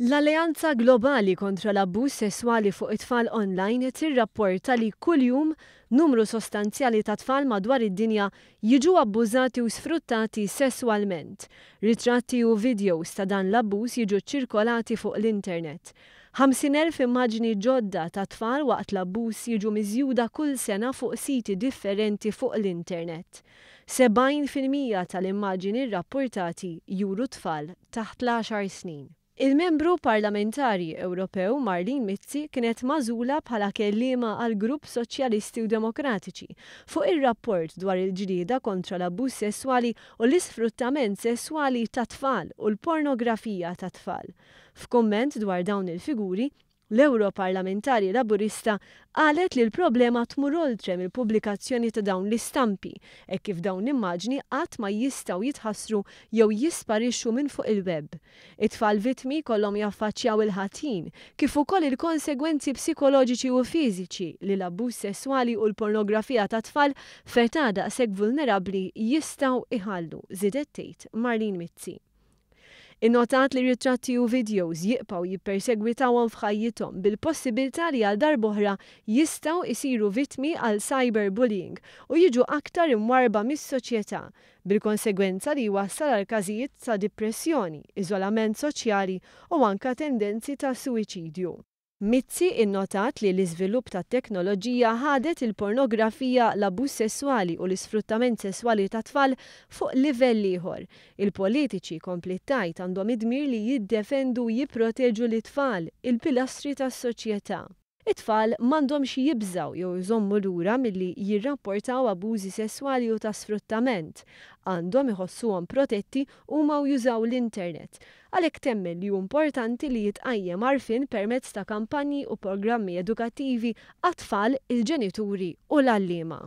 L-Alleanza Globali kontra l-abbuż sesswali fuq it-tfal online tirrapporta li kuljum numru sostanzjali ta' tfal madwar id-dinja jiġu abbużati u sfruttati sesswalment. Ritratti u videos ta' dan l-abbuż jiġu ċirkolati fuq l-internet. 50.000 immaġni ġodda ta' tfal waqt l-abbuż jiġu miżjuda kull sena fuq siti differenti fuq l-internet. 70% tal-immaġni rrapportati juru tfal taħt l-10 snin. Il-membru parlamentari Ewropew Marlin Mizzi kienet mażula bħala kellima għal grupp Soċjalisti u Demokratiċi fuq ir-rapport dwar il ġlieda kontra l-abbuż sesswali u l-isfruttament sesswali ta' tfal u l-pornografija ta' tfal. F'komment dwar dawn il-figuri, L-Europarlamentari Laburista qalet li l-problema tmur oltre mill pubblikazzjoni ta' dawn l-istampi e kif dawn l-immaġni qatt ma jistaw jitħassru jew jisparixxu minn fuq il-web. It-tfal vitmi kollom jaffaċċjaw il-ħatin kif ukoll il-konsegwenzi psikoloġiċi u fiżiċi li l-abbuż sesswali u l-pornografija ta' tfal fetada sek vulnerabbli jistaw iħallu, zidet tgħid Marlin Mizzi. Innotat li ritratti u videos jiqpaw jippersegwitawhom f'ħajjithom bil-possibilità li għal darboħra jistaw isiru vitmi għal cyberbullying u jiġu aktar imwarba mis-soċjetà bil-konsegwenza li wassal għal każijiet ta' depressjoni, iżolament soċjali u anka tendenzi ta' suicidju. Mizzi innotat li l-iżvilupp ta' teknoloġija ħadet il-pornografija, l-abus sessuali u l-isfruttament sessuali ta' tfal fuq livelli ieħor. Il-politiċi komplittajt għandhom idmir li jiddefendu jipproteġu l-tfal, il-pilastri tas-soċjetà it-tfal m'għandhomx jibżaw jew jżommu lura milli jirrapportaw abużi sesswali u ta' sfruttament. Għandhom iħossuhom protetti u ma jużaw l-internet. Għalhekk temmi li importanti li jitqajjem arfin permezz ta' kampanji u programmi edukattivi għat-tfal il-ġenituri u l-allima.